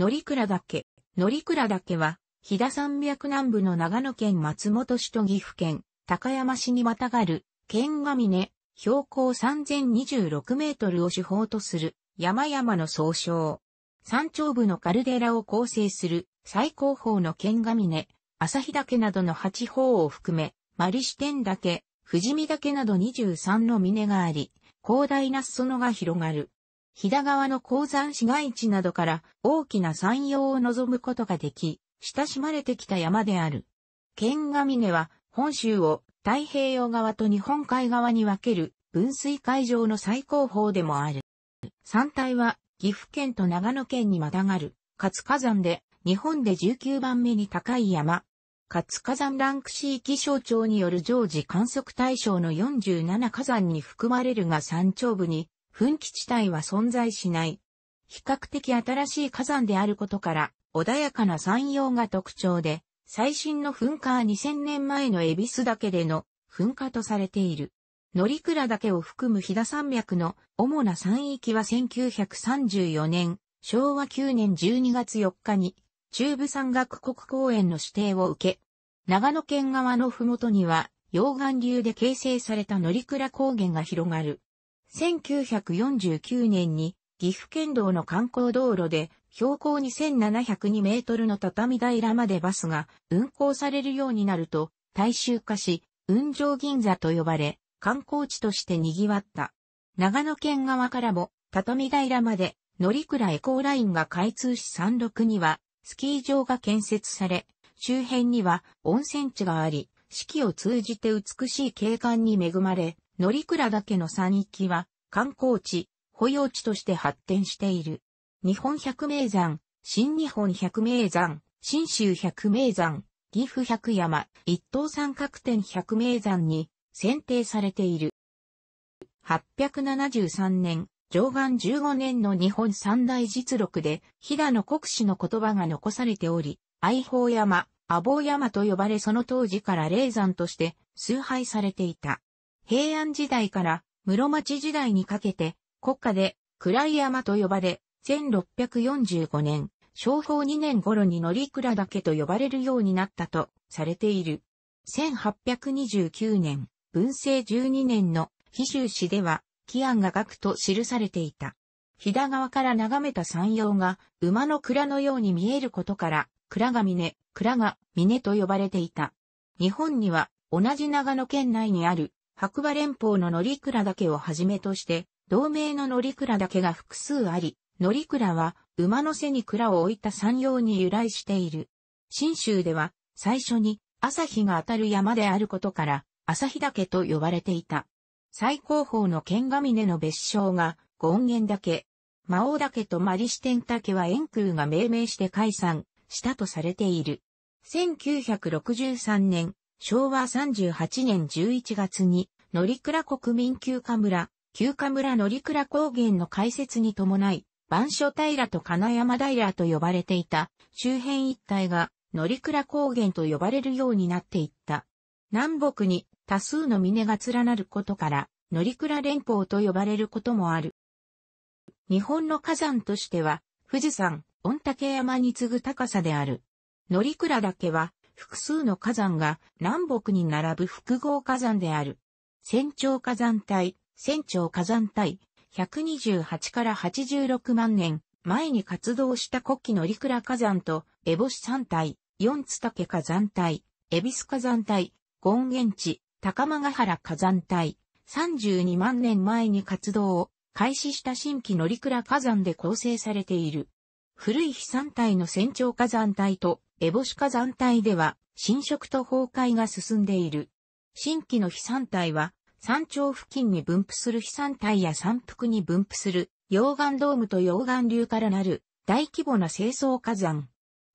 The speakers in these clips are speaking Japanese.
乗鞍岳。乗鞍岳は、飛騨山脈南部の長野県松本市と岐阜県、高山市にまたがる、県ヶ峰、標高3026メートルを主峰とする、山々の総称。山頂部のカルデラを構成する、最高峰の県ヶ峰、朝日岳などの八方を含め、丸テ天岳、富士見岳など23の峰があり、広大な裾野が広がる。飛騨川の鉱山市街地などから大きな山陽を望むことができ、親しまれてきた山である。剣ヶ峰は本州を太平洋側と日本海側に分ける分水海上の最高峰でもある。山体は岐阜県と長野県にまたがる活火山で日本で19番目に高い山。活火山ランク C 気象庁による常時観測対象の47火山に含まれるが山頂部に噴気地帯は存在しない。比較的新しい火山であることから、穏やかな山陽が特徴で、最新の噴火は2000年前の恵比寿けでの噴火とされている。乗だ岳を含む飛騨山脈の主な山域は1934年、昭和9年12月4日に中部山岳国公園の指定を受け、長野県側の麓には溶岩流で形成された乗倉高原が広がる。1949年に岐阜県道の観光道路で標高2702メートルの畳平までバスが運行されるようになると大衆化し、雲上銀座と呼ばれ観光地として賑わった。長野県側からも畳平まで乗鞍エコーラインが開通し山麓にはスキー場が建設され、周辺には温泉地があり、四季を通じて美しい景観に恵まれ、乗鞍岳の山域は観光地、保養地として発展している。日本百名山、新日本百名山、新州百名山、岐阜百山、一等三角点百名山に選定されている。873年、上岸15年の日本三大実録で、騨の国史の言葉が残されており、愛宝山、阿房山と呼ばれその当時から霊山として崇拝されていた。平安時代から室町時代にかけて国家で暗い山と呼ばれ、1645年、昭法2年頃に乗倉岳と呼ばれるようになったとされている。1829年、文政12年の非州市では、紀安が学と記されていた。飛騨川から眺めた山陽が馬の蔵のように見えることから、蔵が峰、蔵が峰と呼ばれていた。日本には同じ長野県内にある白馬連邦の乗鞍岳をはじめとして、同名の乗鞍岳が複数あり、乗鞍は馬の背に蔵を置いた山陽に由来している。新州では最初に朝日が当たる山であることから、朝日岳と呼ばれていた。最高峰の剣ヶ峰の別称が権現岳。魔王岳とマリシテン岳は円空が命名して解散したとされている。1963年、昭和38年11月に、乗倉国民休暇村、休暇村乗倉高原の開設に伴い、万所平と金山平と呼ばれていた周辺一帯が乗倉高原と呼ばれるようになっていった。南北に多数の峰が連なることから、乗倉連峰と呼ばれることもある。日本の火山としては、富士山、御嶽山に次ぐ高さである。乗倉岳は、複数の火山が南北に並ぶ複合火山である。仙長火山帯、仙長火山帯、128から86万年前に活動した古希の陸ク火山と、エボシ山帯、四ツ竹火山帯、エビス火山帯、ゴゲ現地、高間ヶ原火山帯、32万年前に活動を開始した新規の陸ク火山で構成されている。古い飛山帯の仙長火山帯とエボシ火山帯では侵食と崩壊が進んでいる。新規の飛散帯は山頂付近に分布する飛散帯や山腹に分布する溶岩ドームと溶岩流からなる大規模な清掃火山。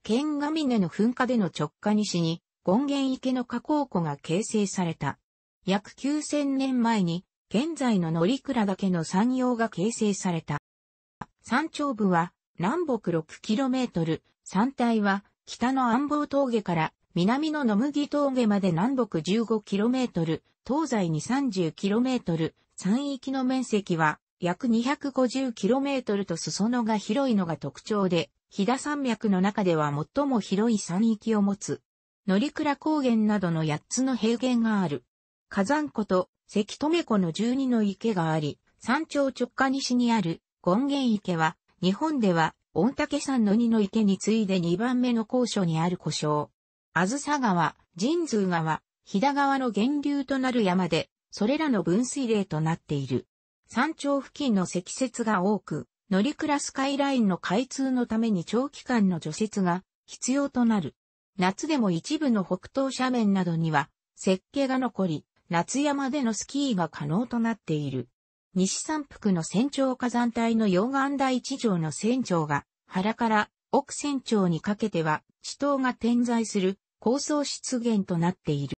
剣ヶ峰の噴火での直下西に権現池の火口湖が形成された。約9000年前に現在の乗倉岳の山陽が形成された。山頂部は南北 6km、山体は北の安房峠から南の野麦峠まで南北 15km、東西に 30km、山域の面積は約 250km と裾野が広いのが特徴で、飛騨山脈の中では最も広い山域を持つ。乗倉高原などの8つの平原がある。火山湖と関留湖の12の池があり、山頂直下西にある権現池は、日本では御嶽山の二の池に次いで2番目の高所にある故障。あずさ川、神通川、飛騨川の源流となる山で、それらの分水嶺となっている。山頂付近の積雪が多く、乗鞍スカイラインの開通のために長期間の除雪が必要となる。夏でも一部の北東斜面などには、設計が残り、夏山でのスキーが可能となっている。西三福の船長火山帯の溶岩第一条の船長が、原から奥船長にかけては、地頭が点在する高層湿原となっている。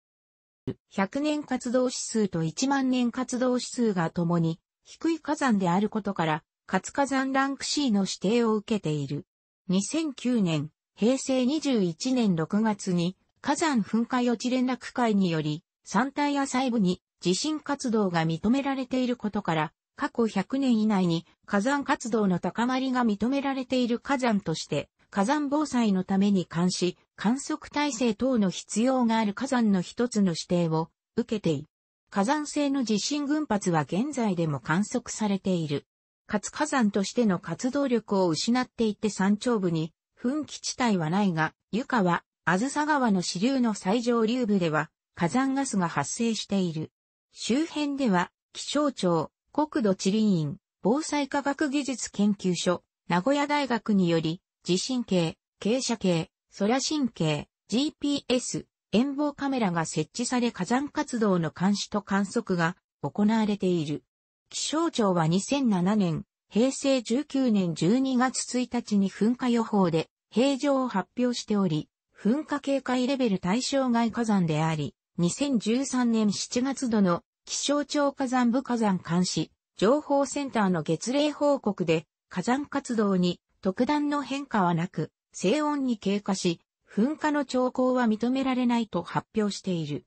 100年活動指数と1万年活動指数が共に低い火山であることから、活火山ランク C の指定を受けている。2009年、平成21年6月に火山噴火予知連絡会により、山体や細部に地震活動が認められていることから、過去100年以内に火山活動の高まりが認められている火山として、火山防災のために監視、観測体制等の必要がある火山の一つの指定を受けている。火山性の地震群発は現在でも観測されている。かつ火山としての活動力を失っていて山頂部に噴気地帯はないが、床は、あずさ川の支流の最上流部では火山ガスが発生している。周辺では、気象庁、国土地理院、防災科学技術研究所、名古屋大学により、地震計、傾斜計、空神経、GPS、遠望カメラが設置され火山活動の監視と観測が行われている。気象庁は2007年、平成19年12月1日に噴火予報で平常を発表しており、噴火警戒レベル対象外火山であり、2013年7月度の気象庁火山部火山監視情報センターの月例報告で火山活動に特段の変化はなく、静音に経過し、噴火の兆候は認められないと発表している。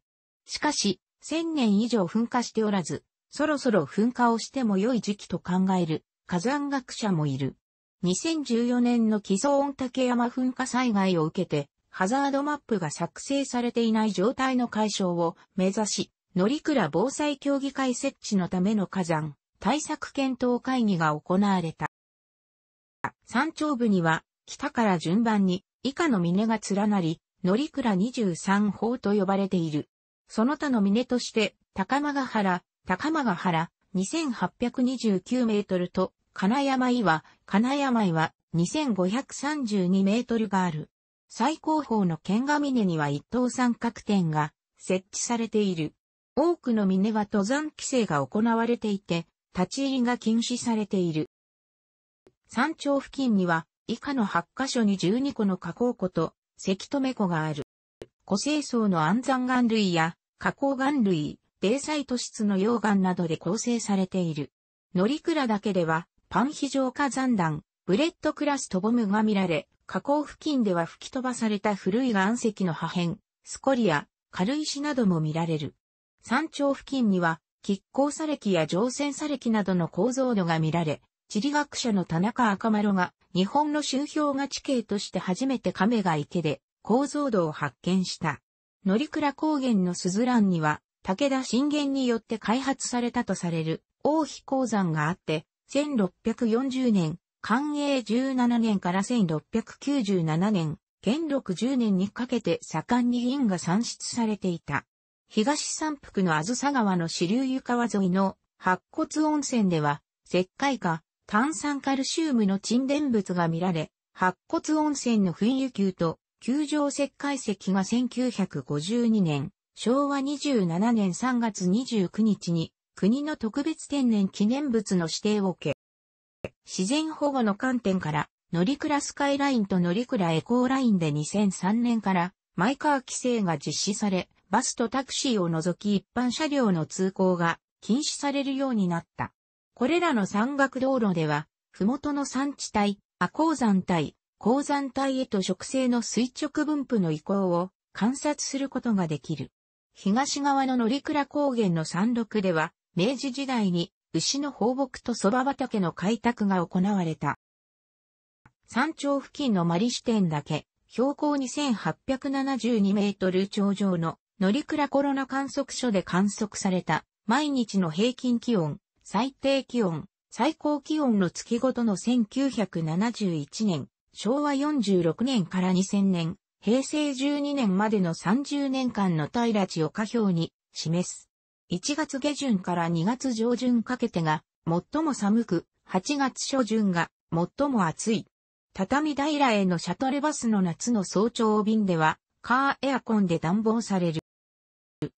しかし、1000年以上噴火しておらず、そろそろ噴火をしても良い時期と考える火山学者もいる。2014年の木曽御嶽山噴火災害を受けて、ハザードマップが作成されていない状態の解消を目指し、乗鞍防災協議会設置のための火山対策検討会議が行われた。山頂部には、北から順番に以下の峰が連なり、乗鞍23峰と呼ばれている。その他の峰として、高間ヶ原、高間ヶ原、2829メートルと、金山岩、金山岩、2532メートルがある。最高峰の剣ヶ峰には一等三角点が設置されている。多くの峰は登山規制が行われていて、立ち入りが禁止されている。山頂付近には以下の8カ所に12個の加工湖と関留湖がある。湖清層の安山岩類や加工岩類、米サイト質の溶岩などで構成されている。乗鞍だけではパン非常火山団、ブレッドクラスとボムが見られ、河口付近では吹き飛ばされた古い岩石の破片、スコリア、軽石なども見られる。山頂付近には、亀甲砂礫や乗船砂礫などの構造度が見られ、地理学者の田中赤丸が、日本の周氷河地形として初めて亀が池で構造度を発見した。乗倉高原のスズランには、武田信玄によって開発されたとされる、王妃鉱山があって、1640年、寛永17年から1697年、元禄10年にかけて盛んに銀が産出されていた。東三福のあずさ川の支流湯川沿いの白骨温泉では、石灰化、炭酸カルシウムの沈殿物が見られ、白骨温泉の噴油球と、球状石灰石が1952年、昭和27年3月29日に、国の特別天然記念物の指定を受け、自然保護の観点から、乗倉スカイラインと乗倉エコーラインで2003年からマイカー規制が実施され、バスとタクシーを除き一般車両の通行が禁止されるようになった。これらの山岳道路では、麓の山地帯、亜鉱山帯、鉱山帯へと植生の垂直分布の移行を観察することができる。東側の乗倉高原の山麓では、明治時代に牛の放牧と蕎麦畑の開拓が行われた。山頂付近のマリ支店だけ、標高2872メートル頂上の乗鞍コロナ観測所で観測された毎日の平均気温、最低気温、最高気温の月ごとの1971年、昭和46年から2000年、平成12年までの30年間の平地を下表に示す。1月下旬から2月上旬かけてが最も寒く、8月初旬が最も暑い。畳平へのシャトルバスの夏の早朝便では、カーエアコンで暖房される。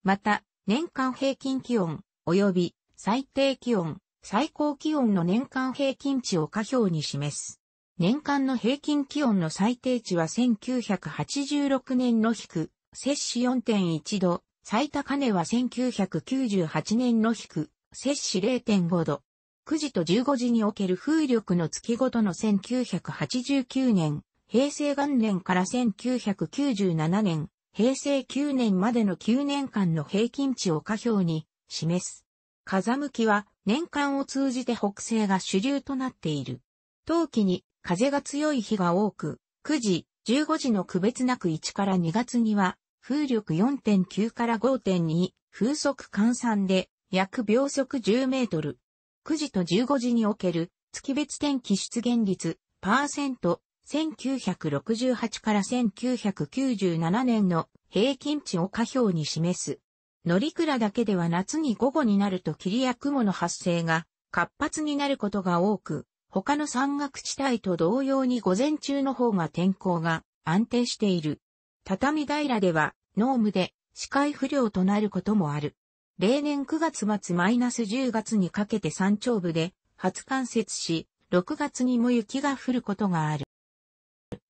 また、年間平均気温、及び最低気温、最高気温の年間平均値を下表に示す。年間の平均気温の最低値は1986年の低、摂氏4.1度、最高値は1998年の低、摂氏0.5度。9時と15時における風力の月ごとの1989年、平成元年から1997年、平成9年までの9年間の平均値を下表に示す。風向きは年間を通じて北西が主流となっている。冬季に風が強い日が多く、9時、15時の区別なく1から2月には風力4.9から5.2、風速換算で約秒速10メートル。9時と15時における月別天気出現率、パーセント、1968から1997年の平均値を下表に示す。乗鞍だけでは夏に午後になると霧や雲の発生が活発になることが多く、他の山岳地帯と同様に午前中の方が天候が安定している。畳平では、濃霧で視界不良となることもある。例年9月末マイナス10月にかけて山頂部で初冠雪し、6月にも雪が降ることがある。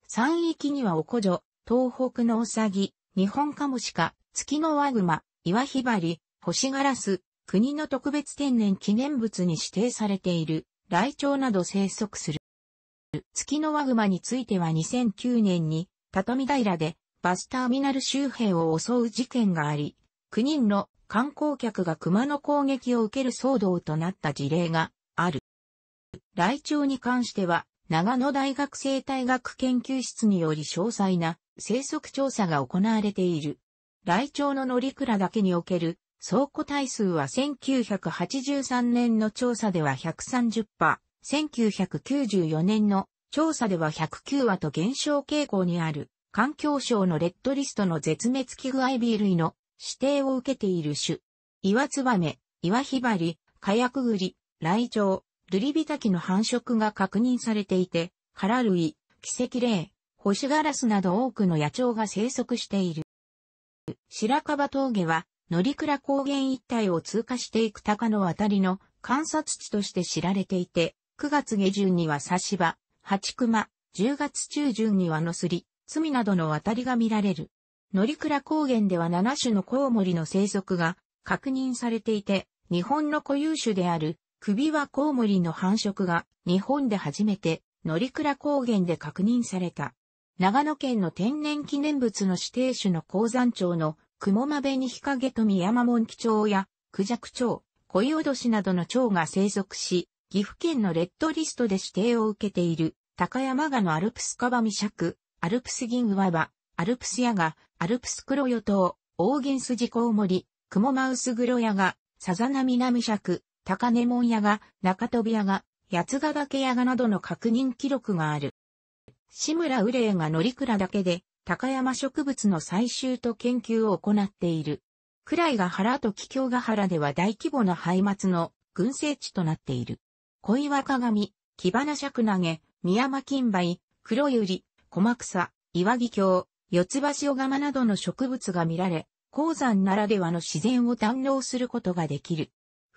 山域にはおこじょ、東北のうさぎ、日本カモシカ、月のワグマ、岩ひばり、星ガラス、国の特別天然記念物に指定されている、ライチョウなど生息する。月のワグマについては2009年に、畳平でバスターミナル周辺を襲う事件があり、9人の観光客が熊の攻撃を受ける騒動となった事例がある。雷鳥に関しては、長野大学生態学研究室により詳細な生息調査が行われている。雷鳥の乗鞍だけにおける倉庫体数は1983年の調査では130羽、1994年の調査では109羽と減少傾向にある。環境省のレッドリストの絶滅危惧 IB 類の指定を受けている種。岩ツバメ、岩ヒバリ、カヤクグリ、ライチョウ、ルリビタキの繁殖が確認されていて、カラ類、キレイ、ホシガラスなど多くの野鳥が生息している。白樺峠は、乗倉高原一帯を通過していく高の渡りの観察地として知られていて、9月下旬にはサシバ、ハチクマ、10月中旬にはノスリ、罪などの渡りが見られる。乗倉高原では7種のコウモリの生息が確認されていて、日本の固有種である首輪コウモリの繁殖が日本で初めて乗倉高原で確認された。長野県の天然記念物の指定種の鉱山町の雲間辺に日陰と宮山門基町やクジャク町、恋オドしなどの町が生息し、岐阜県のレッドリストで指定を受けている高山賀のアルプスカバミシャク、アルプス銀河は、アルプスヤが、アルプス黒与党、オーゲンスジコウモリ、クモマウスグロヤが、サザナミナミシャク、タカネモンヤが、カトビヤが、ガヶケヤガなどの確認記録がある。志村ウレイがノリクラだけで、高山植物の採集と研究を行っている。クライがラとキキョウガラでは大規模な廃末の群生地となっている。小岩鏡、木花尺投げ、宮間金梅、黒百合、駒草、岩木郷、四つ橋小釜などの植物が見られ、鉱山ならではの自然を堪能することができる。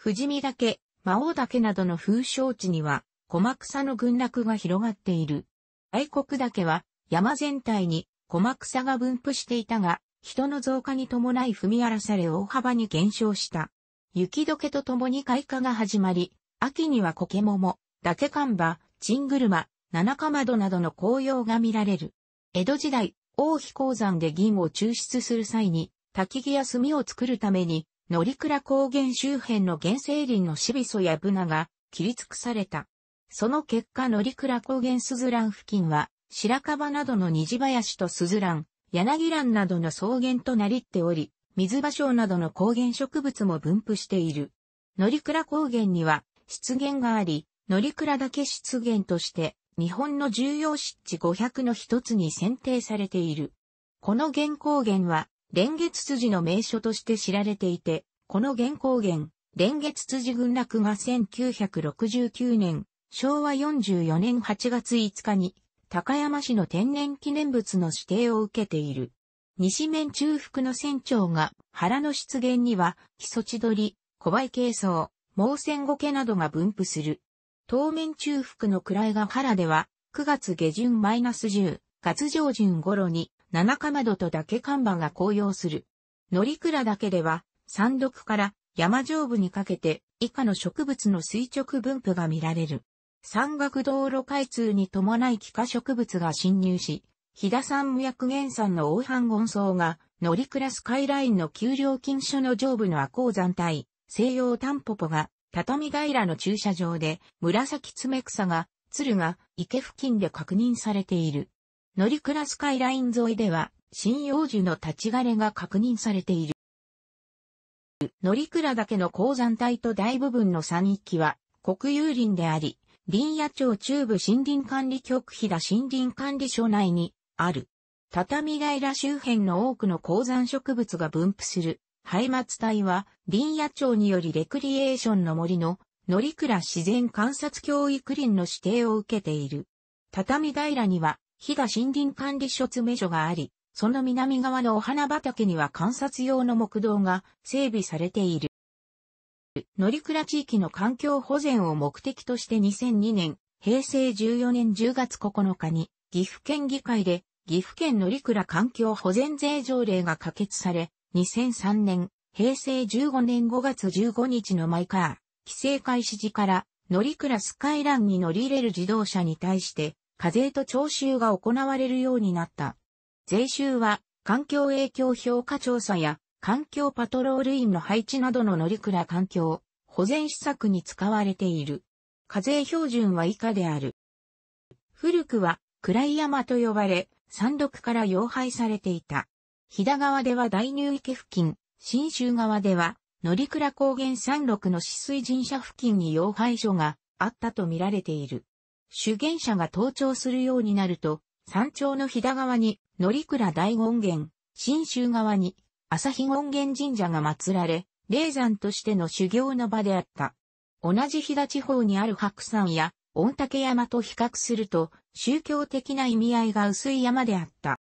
富士見岳、魔王岳などの風勝地には、駒草の群落が広がっている。愛国岳は山全体に駒草が分布していたが、人の増加に伴い踏み荒らされ大幅に減少した。雪解けとともに開花が始まり、秋には苔桃、伊達看板、チングルマ、七かまどなどの紅葉が見られる。江戸時代、王妃鉱山で銀を抽出する際に、焚木や炭を作るために、乗倉高原周辺の原生林のシビソやブナが切り尽くされた。その結果乗倉高原スズラン付近は、白樺などの虹林とスズラン、柳蘭などの草原となりっており、水芭蕉などの高原植物も分布している。乗倉高原には湿原があり、乗倉岳湿原として日本の重要湿地500の一つに選定されている。この原光源は、連月辻の名所として知られていて、この原光源、連月辻群落が1969年、昭和44年8月5日に、高山市の天然記念物の指定を受けている。西面中腹の船長が原の湿原には、木曽千鳥、小梅軽層、毛線ゴケなどが分布する。当面中腹の位が原では、9月下旬マイナス10、月上旬頃に、七かまどとだけ看板が紅葉する。乗倉だけでは、山麓から山上部にかけて、以下の植物の垂直分布が見られる。山岳道路開通に伴い気化植物が侵入し、飛騨山無薬原産の黄斑ゴン層が、乗倉スカイラインの丘陵近所の上部の赤鉱山帯、西洋タンポポが畳平の駐車場で、紫爪草が、鶴が、池付近で確認されている。乗鞍スカイライン沿いでは、針葉樹の立ち枯れが確認されている。乗鞍岳の鉱山帯と大部分の山域は、国有林であり、林野町中部森林管理局飛騨森林管理所内に、ある。畳平周辺の多くの鉱山植物が分布する廃末隊は、林野町によりレクリエーションの森の、乗鞍自然観察教育林の指定を受けている。畳平には、日田森林管理所詰め所があり、その南側のお花畑には観察用の木道が整備されている。乗鞍地域の環境保全を目的として2002年、平成14年10月9日に、岐阜県議会で、岐阜県乗鞍環境保全税条例が可決され、2003年、平成15年5月15日のマイカー、規制開始時から、乗り倉スカイランに乗り入れる自動車に対して、課税と徴収が行われるようになった。税収は、環境影響評価調査や、環境パトロール員の配置などの乗り倉環境、保全施策に使われている。課税標準は以下である。古くは、暗い山と呼ばれ、山麓から養廃されていた。飛騨川では大乳池付近、新州側では、乗倉高原山麓の止水神社付近に養廃所があったと見られている。主験者が登頂するようになると、山頂の飛騨川に乗倉大権現、新州側に朝日権現神社が祀られ、霊山としての修行の場であった。同じ飛騨地方にある白山や御嶽山と比較すると、宗教的な意味合いが薄い山であった。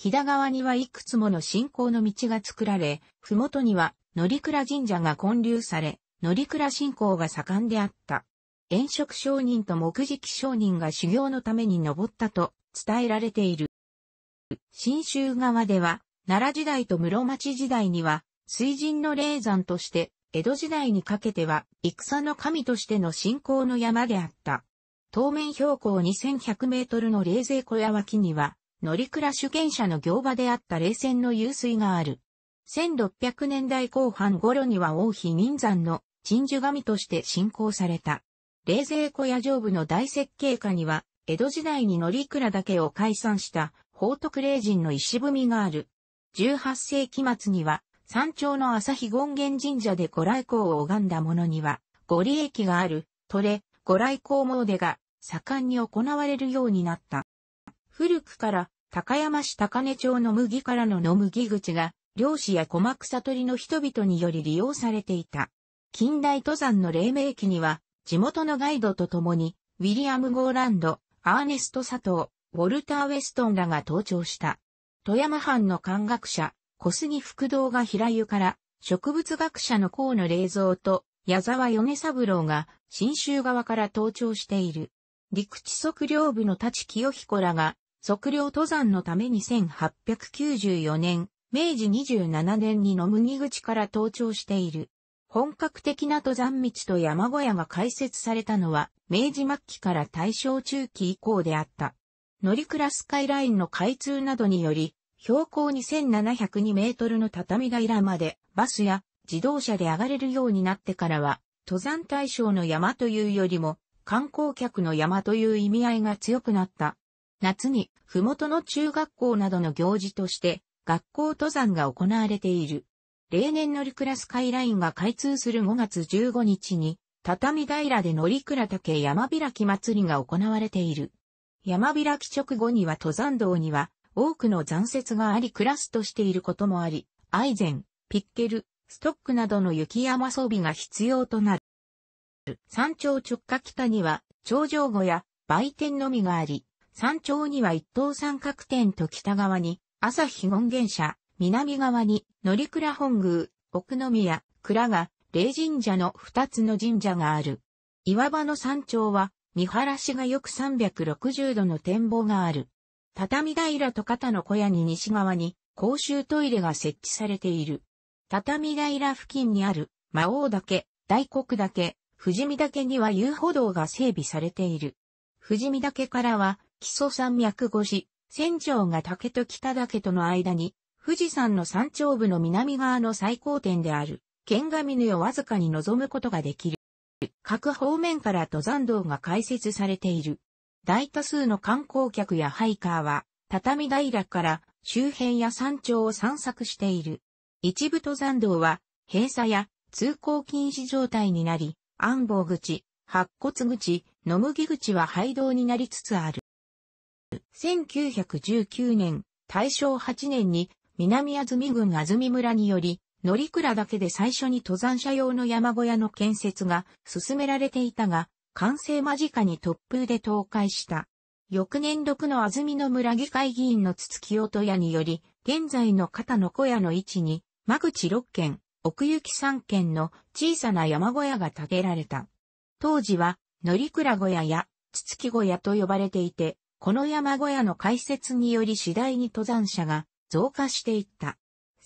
飛騨川にはいくつもの信仰の道が作られ、ふもとには、乗倉神社が建立され、乗倉信仰が盛んであった。炎色商人と木食商人が修行のために登ったと伝えられている。新州側では、奈良時代と室町時代には、水神の霊山として、江戸時代にかけては、戦の神としての信仰の山であった。当面標高2100メートルの霊勢小屋脇には、乗鞍主権者の行場であった冷戦の湧水がある。1600年代後半頃には王妃民山の鎮守神として信仰された。冷泉小屋上部の大設計下には、江戸時代に乗鞍岳を解散した宝徳霊人の石踏みがある。18世紀末には、山頂の朝日権現神社で御来光を拝んだ者には、ご利益がある、とれ、御来光詣でが盛んに行われるようになった。古くから高山市高根町の麦からの野麦口が、漁師や小牧悟りの人々により利用されていた。近代登山の黎明期には、地元のガイドと共に、ウィリアム・ゴーランド、アーネスト・佐藤、ウォルター・ウェストンらが登頂した。富山藩の漢学者、小杉福道が平湯から、植物学者の河野霊蔵と、矢沢米三郎が、新州側から登頂している。陸地測量部の立清彦らが、測量登山のために1894年、明治27年に野麦口から登頂している。本格的な登山道と山小屋が開設されたのは、明治末期から大正中期以降であった。乗鞍スカイラインの開通などにより、標高2702メートルの畳平まで、バスや自動車で上がれるようになってからは、登山対象の山というよりも、観光客の山という意味合いが強くなった。夏に、麓の中学校などの行事として、学校登山が行われている。例年乗倉スカイラインが開通する5月15日に、畳平で乗倉岳山開き祭りが行われている。山開き直後には登山道には多くの残雪がありクラスとしていることもあり、アイゼン、ピッケル、ストックなどの雪山装備が必要となる。山頂直下北には頂上後や売店のみがあり、山頂には一等三角点と北側に、朝日権現社、南側に、乗倉本宮、奥宮、倉が、霊神社の二つの神社がある。岩場の山頂は、見晴らしがよく360度の展望がある。畳平と肩の小屋に西側に、公衆トイレが設置されている。畳平付近にある、魔王岳、大黒岳、富士見岳には遊歩道が整備されている。富士見岳からは、木曽山脈越し、仙城が竹と北岳との間に、富士山の山頂部の南側の最高点である、剣ヶ峰をわずかに望むことができる。各方面から登山道が開設されている。大多数の観光客やハイカーは、畳平から周辺や山頂を散策している。一部登山道は、閉鎖や通行禁止状態になり、暗房口、白骨口、野麦口は廃道になりつつある。1919年、大正8年に南安住郡安住村により、乗倉だけで最初に登山者用の山小屋の建設が進められていたが、完成間近に突風で倒壊した。翌年6の安住の村議会議員の筒木音屋により、現在の片野小屋の位置に、間口6軒、奥行き3軒の小さな山小屋が建てられた。当時は、乗倉小屋や筒木小屋と呼ばれていて、この山小屋の開設により次第に登山者が増加していった。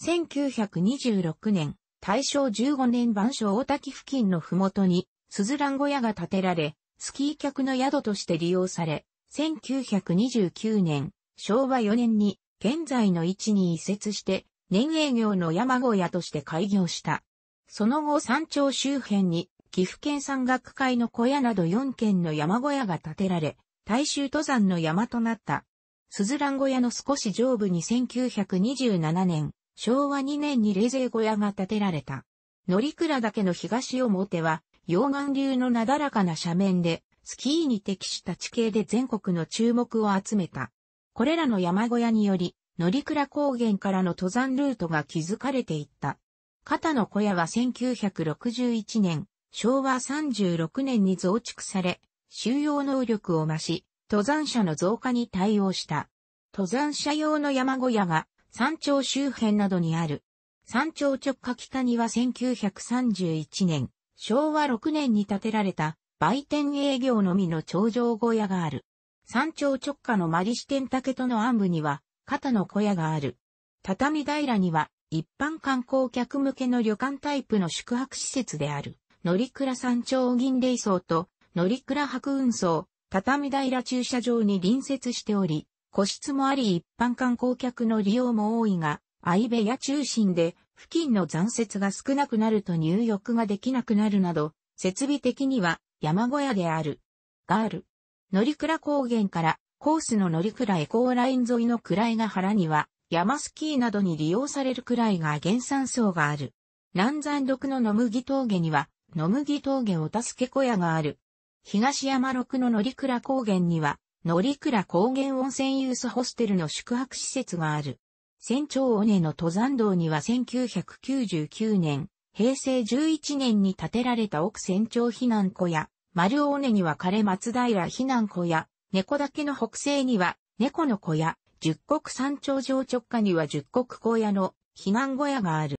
1926年、大正15年晩所大滝付近の麓に、スズラン小屋が建てられ、スキー客の宿として利用され、1929年、昭和4年に、現在の位置に移設して、年営業の山小屋として開業した。その後山頂周辺に、岐阜県山岳会の小屋など4軒の山小屋が建てられ、大衆登山の山となった。スズラン小屋の少し上部に1927年、昭和2年に冷静小屋が建てられた。乗倉岳の東表は、溶岩流のなだらかな斜面で、スキーに適した地形で全国の注目を集めた。これらの山小屋により、乗倉高原からの登山ルートが築かれていった。片の小屋は1961年、昭和36年に増築され、収容能力を増し、登山者の増加に対応した。登山者用の山小屋が山頂周辺などにある。山頂直下北には1931年、昭和6年に建てられた売店営業のみの頂上小屋がある。山頂直下のマリシテン竹との暗部には肩の小屋がある。畳平には一般観光客向けの旅館タイプの宿泊施設である。乗倉山頂銀霊荘と乗鞍白運送、畳平駐車場に隣接しており、個室もあり一般観光客の利用も多いが、相部屋中心で付近の残雪が少なくなると入浴ができなくなるなど、設備的には山小屋である。がある。乗鞍高原からコースの乗鞍エコーライン沿いの位が原には、山スキーなどに利用される位が原産層がある。南山麓の野麦峠には、野麦峠お助け小屋がある。東山六の乗倉高原には、乗倉高原温泉ユースホステルの宿泊施設がある。船長尾根の登山道には1999年、平成11年に建てられた奥船長避難小屋、丸尾根には枯松平避難小屋、猫岳の北西には猫の小屋、十国山頂上直下には十国小屋の避難小屋がある。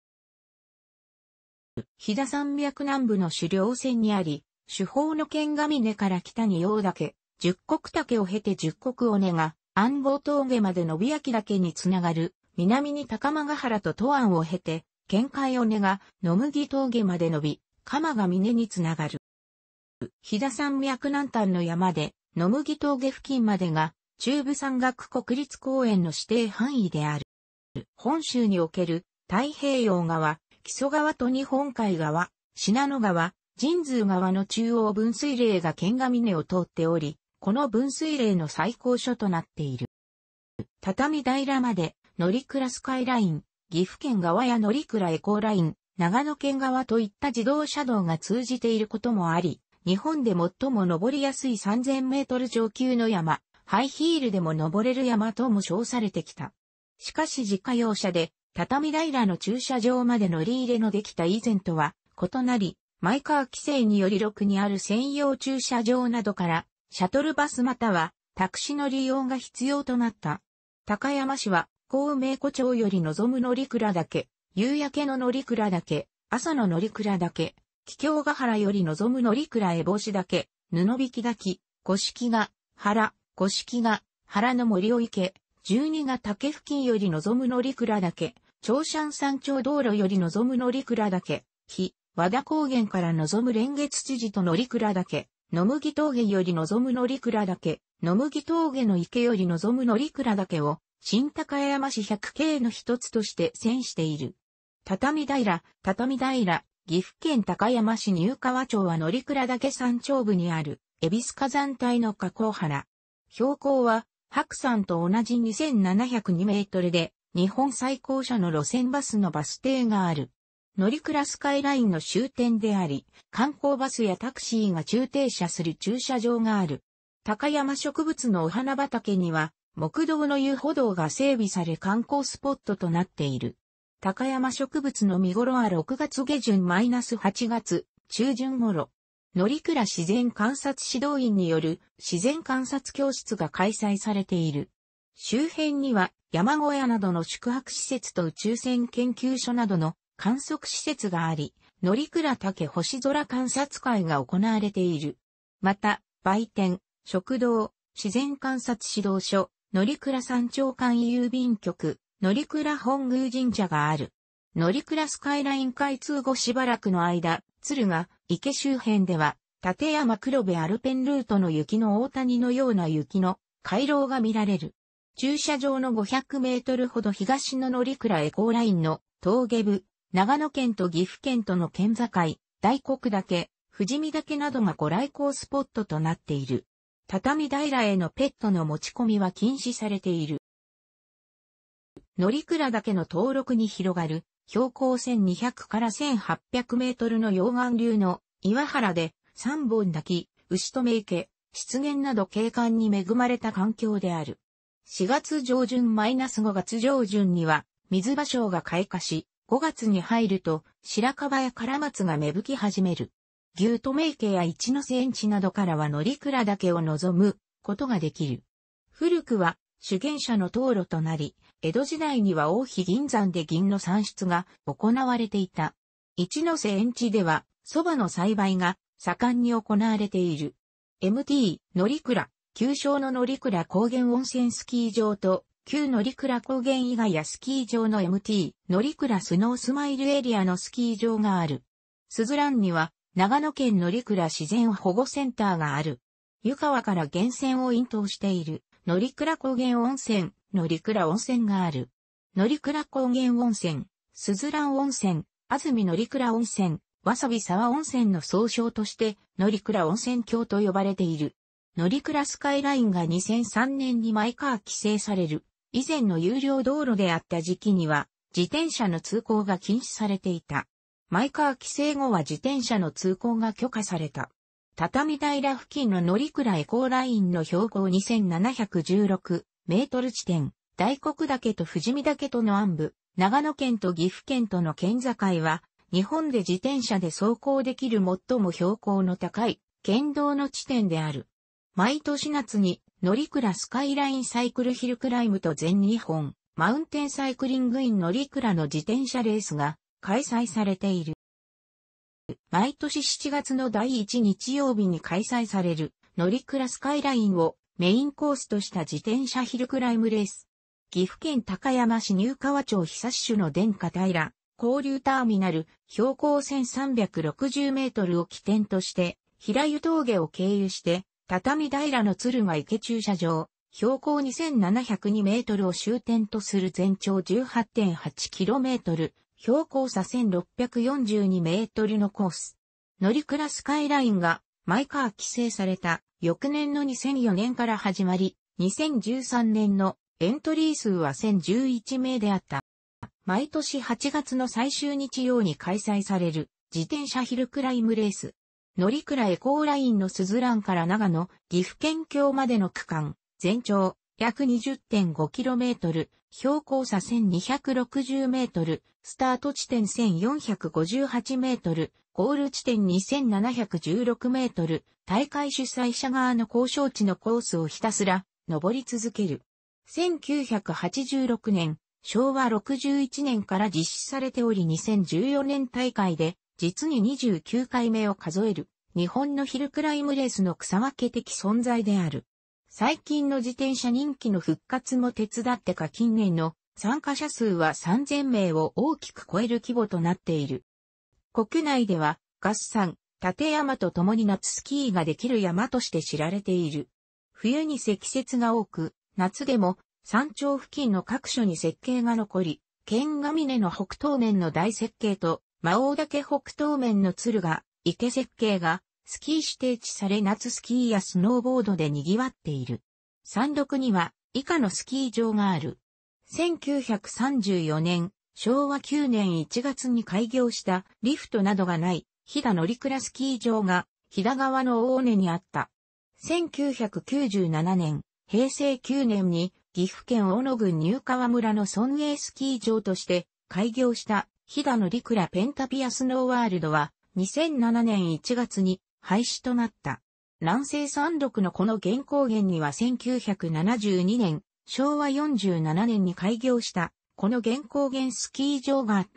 飛騨山脈南部の狩猟船にあり、主砲の剣が峰から北に陽岳、十国岳を経て十国尾根が、安房峠まで伸び焼岳につながる、南に高間ヶ原と都安を経て、県海尾根が野麦峠まで伸び、鎌ヶ峰につながる。飛騨山脈南端の山で、野麦峠付近までが、中部山岳国立公園の指定範囲である。本州における太平洋側、木曽川と日本海側、信濃川、神通川の中央分水嶺が剣ヶ峰を通っており、この分水嶺の最高所となっている。畳平まで、乗鞍スカイライン、岐阜県側や乗鞍エコーライン、長野県側といった自動車道が通じていることもあり、日本で最も登りやすい3000メートル上級の山、ハイヒールでも登れる山とも称されてきた。しかし自家用車で、畳平の駐車場まで乗り入れのできた以前とは異なり、マイカー規制により6にある専用駐車場などから、シャトルバスまたはタクシーの利用が必要となった。高山市は、高明湖町より望む乗だ岳、夕焼けの乗だ岳、朝の乗だ岳、気境ヶ原より望む乗倉へ帽子岳、布引滝、五色が原、五色が原の森を池、十二が竹付近より望む乗だ岳、長山山頂道路より望む乗だ岳、日、和田高原から望む連月知事と乗鞍岳、野麦峠より望む乗鞍岳、野麦峠の池より望む乗鞍岳を、新高山市1 0 0の一つとして選している。畳平、畳平、岐阜県高山市入川町は乗鞍岳山頂部にある、恵比寿火山帯の河口原。標高は、白山と同じ2702メートルで、日本最高車の路線バスのバス停がある。乗り倉スカイラインの終点であり、観光バスやタクシーが駐停車する駐車場がある。高山植物のお花畑には、木道の遊歩道が整備され観光スポットとなっている。高山植物の見頃は6月下旬マイナス8月中旬頃。乗倉自然観察指導員による自然観察教室が開催されている。周辺には山小屋などの宿泊施設と宇宙船研究所などの観測施設があり、乗倉岳星空観察会が行われている。また、売店、食堂、自然観察指導所、乗倉山頂間郵便局、乗倉本宮神社がある。乗倉スカイライン開通後しばらくの間、鶴が池周辺では、立山黒部アルペンルートの雪の大谷のような雪の回廊が見られる。駐車場の500メートルほど東の乗倉エコーラインの峠部、長野県と岐阜県との県境、大黒岳、富士見岳などがご来光スポットとなっている。畳平へのペットの持ち込みは禁止されている。乗鞍岳の登録に広がる標高1200から1800メートルの溶岩流の岩原で三本滝、牛留池、湿原など景観に恵まれた環境である。4月上旬マイナス5月上旬には水場所が開花し、5月に入ると白樺や唐松が芽吹き始める。牛と名家や一ノ瀬園地などからは乗倉岳を望むことができる。古くは主権者の道路となり、江戸時代には王妃銀山で銀の産出が行われていた。一ノ瀬園地では蕎麦の栽培が盛んに行われている。MT、乗倉、旧称の乗倉高原温泉スキー場と旧乗倉高原以外やスキー場の MT、乗倉スノースマイルエリアのスキー場がある。スズランには、長野県乗倉自然保護センターがある。湯川から源泉を引導している、乗倉高原温泉、乗倉温泉がある。乗倉高原温泉、スズラン温泉、安住乗倉温泉、わさび沢温泉の総称として、乗倉温泉郷と呼ばれている。乗倉スカイラインが2003年にマイカー規制される。以前の有料道路であった時期には、自転車の通行が禁止されていた。マイカー規制後は自転車の通行が許可された。畳平付近の乗鞍エコーラインの標高2716メートル地点、大黒岳と富士見岳との暗部、長野県と岐阜県との県境は、日本で自転車で走行できる最も標高の高い県道の地点である。毎年夏に乗鞍スカイラインサイクルヒルクライムと全日本、マウンテンサイクリングイン乗鞍の自転車レースが開催されている。毎年7月の第1日曜日に開催される乗鞍スカイラインをメインコースとした自転車ヒルクライムレース。岐阜県高山市入川町久志の殿下平、交流ターミナル、標高1360メートルを起点として、平湯峠を経由して、畳平の鶴ヶ池駐車場、標高2702メートルを終点とする全長 18.8km、標高差1642メートルのコース。乗り倉スカイラインがマイカー規制された翌年の2004年から始まり、2013年のエントリー数は1011名であった。毎年8月の最終日曜に開催される自転車ヒルクライムレース。乗鞍エコーラインの鈴蘭から長野、岐阜県境までの区間、全長約 20.5km、標高差 1260m、スタート地点 1458m、ゴール地点 2716m、大会主催者側の交渉地のコースをひたすら登り続ける。1986年、昭和61年から実施されており2014年大会で実に29回目を数える、日本のヒルクライムレースの草分け的存在である。最近の自転車人気の復活も手伝ってか近年の参加者数は3000名を大きく超える規模となっている。国内では、合算、立山と共に夏スキーができる山として知られている。冬に積雪が多く、夏でも山頂付近の各所に設計が残り、剣ヶ峰の北東面の大設計と魔王岳北東面の鶴が、池設計が、スキー指定地され夏スキーやスノーボードで賑わっている。山麓には、以下のスキー場がある。1934年、昭和9年1月に開業したリフトなどがない、飛騨乗倉スキー場が、飛騨川の大根にあった。1997年、平成9年に岐阜県小野郡入川村の村営スキー場として開業したヒダのリクラペンタピアスノーワールドは、2007年1月に廃止となった。南西山麓のこの原光源には1972年、昭和47年に開業した、この原光源スキー場があっ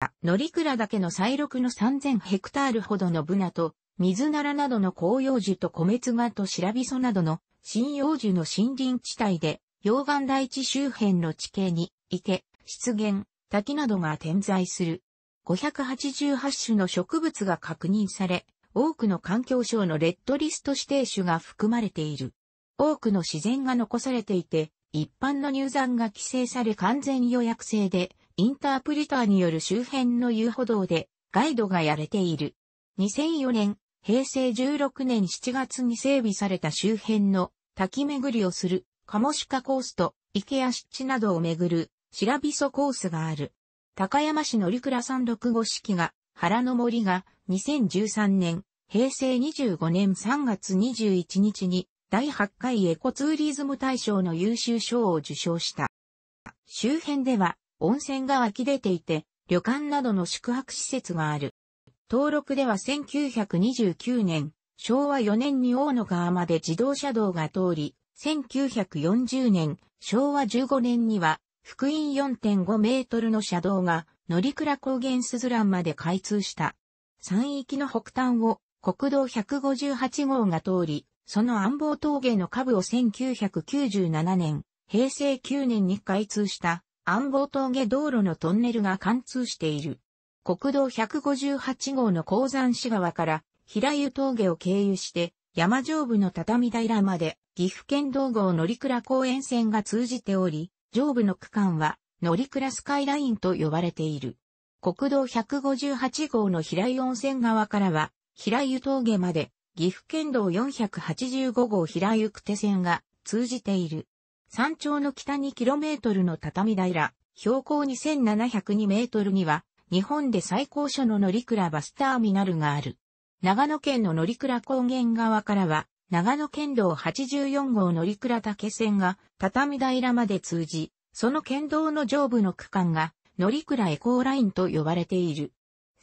た。ノリクラだけの再録の3000ヘクタールほどのブナと、水ならなどの紅葉樹と米津賀と白びそなどの針葉樹の森林地帯で、溶岩台地周辺の地形に、池、湿原、滝などが点在する。588種の植物が確認され、多くの環境省のレッドリスト指定種が含まれている。多くの自然が残されていて、一般の入山が規制され完全予約制で、インタープリターによる周辺の遊歩道でガイドがやれている。2004年、平成16年7月に整備された周辺の滝巡りをする、カモシカコースと池や湿地などを巡る白びそコースがある。高山市乗倉山六五式が、原の森が、2013年、平成25年3月21日に、第8回エコツーリズム大賞の優秀賞を受賞した。周辺では、温泉が湧き出ていて、旅館などの宿泊施設がある。登録では1929年、昭和4年に大野川まで自動車道が通り、1940年、昭和15年には福音4.5メートルの車道が、乗倉高原鈴蘭まで開通した。山域の北端を国道158号が通り、その安房峠の下部を1997年、平成9年に開通した安房峠道路のトンネルが貫通している。国道158号の鉱山市川から平湯峠を経由して山上部の畳平まで岐阜県道号乗倉公園線が通じており、上部の区間は乗鞍スカイラインと呼ばれている。国道158号の平井温泉側からは、平湯峠まで、岐阜県道485号平湯久手線が通じている。山頂の北 2km の畳平、標高 2702m には、日本で最高所の乗鞍バスターミナルがある。長野県の乗鞍高原側からは、長野県道84号乗鞍岳線が畳平まで通じ、その県道の上部の区間が乗鞍エコーラインと呼ばれている。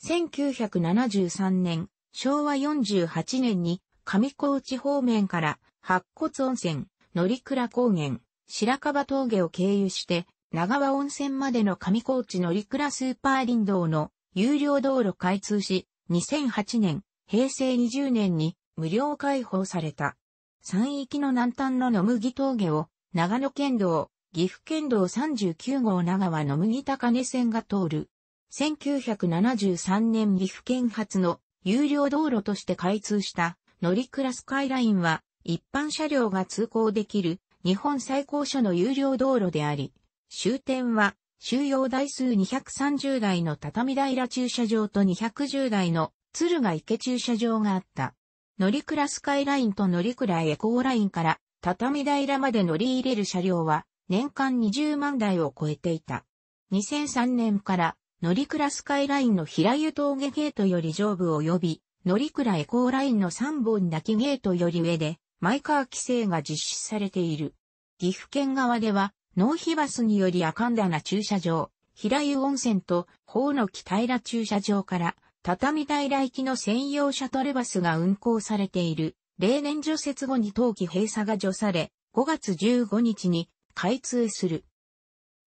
1973年、昭和48年に上高地方面から白骨温泉、乗鞍高原、白樺峠を経由して、長和温泉までの上高地乗鞍スーパー林道の有料道路開通し、2008年、平成20年に無料開放された。山域の南端の野麦峠を、長野県道、岐阜県道39号長和野麦高根線が通る。1973年岐阜県発の有料道路として開通した乗りクラスカイラインは一般車両が通行できる日本最高所の有料道路であり、終点は収容台数230台の畳平駐車場と210台の鶴ヶ池駐車場があった。乗鞍スカイラインと乗鞍エコーラインから畳平まで乗り入れる車両は年間20万台を超えていた。2003年から乗鞍スカイラインの平湯峠ゲートより上部及び乗鞍エコーラインの3本だけゲートより上でマイカー規制が実施されている。岐阜県側では納費バスによりアカンダナ駐車場、平湯温泉と、法の木平駐車場から、畳平行きの専用シャトルバスが運行されている。例年除雪後に冬季閉鎖が除され、5月15日に開通する。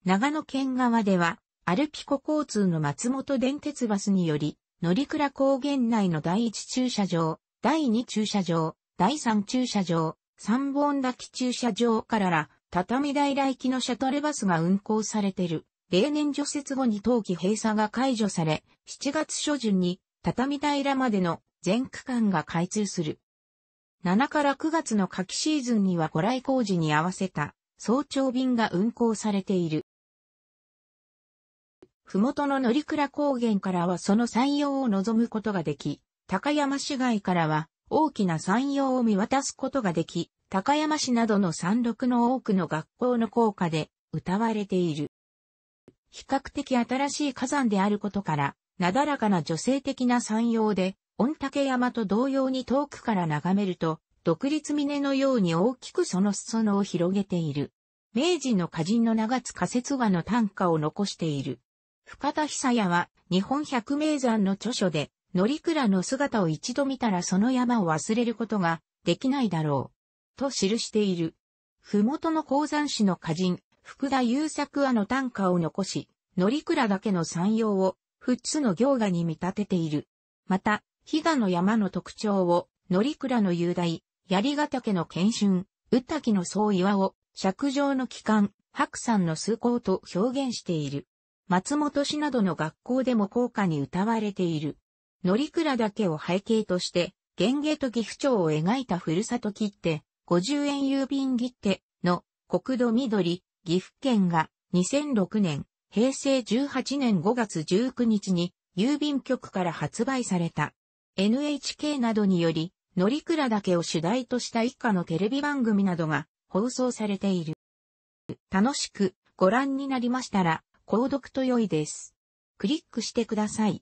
長野県側では、アルピコ交通の松本電鉄バスにより、乗倉高原内の第1駐車場、第2駐車場、第3駐車場、三本滝駐車場からら、畳平行きのシャトルバスが運行されている。例年除雪後に冬季閉鎖が解除され、7月初旬に畳平までの全区間が開通する。7から9月の夏季シーズンにはご来工事に合わせた早朝便が運行されている。ふもとの乗倉高原からはその山陽を望むことができ、高山市街からは大きな山陽を見渡すことができ、高山市などの山麓の多くの学校の校歌で歌われている。比較的新しい火山であることから、なだらかな女性的な山陽で、御嶽山と同様に遠くから眺めると、独立峰のように大きくその裾野を広げている。明治の歌人の長津仮説話の短歌を残している。深田久也は、日本百名山の著書で、乗倉の姿を一度見たらその山を忘れることができないだろう。と記している。麓の鉱山市の歌人、福田優作和の短歌を残し、乗倉だけの山陽を富津の行画に見立てている。また、飛騨の山の特徴を、乗倉の雄大、槍ヶ岳の献春、宇滝の総岩を、尺上の機関、白山の崇高と表現している。松本市などの学校でも高価に歌われている。乗倉岳を背景として、玄芸と岐阜町を描いたふるさと切手、50円郵便切手の国土緑、岐阜県が2006年平成18年5月19日に郵便局から発売された。NHK などにより、ラだけを主題とした一家のテレビ番組などが放送されている。楽しくご覧になりましたら、購読と良いです。クリックしてください。